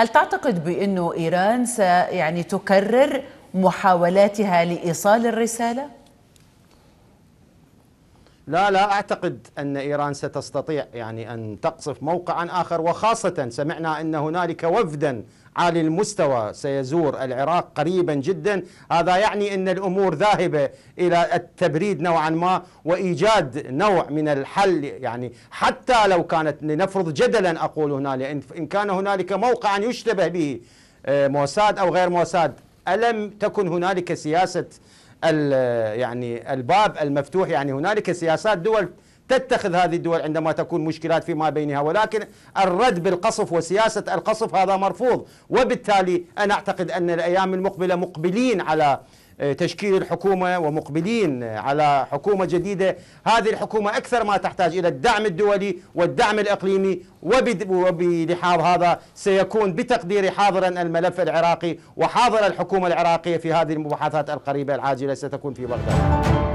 هل تعتقد بأنه إيران سيعني تكرر محاولاتها لإيصال الرسالة؟ لا لا اعتقد ان ايران ستستطيع يعني ان تقصف موقعا اخر وخاصه سمعنا ان هنالك وفدا عالي المستوى سيزور العراق قريبا جدا هذا يعني ان الامور ذاهبه الى التبريد نوعا ما وايجاد نوع من الحل يعني حتى لو كانت لنفرض جدلا اقول هنا ان كان هنالك موقعا يشتبه به آه، موساد او غير موساد الم تكن هنالك سياسه يعني الباب المفتوح يعني هنالك سياسات دول تتخذ هذه الدول عندما تكون مشكلات فيما بينها ولكن الرد بالقصف وسياسة القصف هذا مرفوض وبالتالي أنا أعتقد أن الأيام المقبلة مقبلين على تشكيل الحكومه ومقبلين على حكومه جديده، هذه الحكومه اكثر ما تحتاج الى الدعم الدولي والدعم الاقليمي وبلحاظ هذا سيكون بتقديري حاضرا الملف العراقي وحاضر الحكومه العراقيه في هذه المباحثات القريبه العاجله ستكون في بغداد.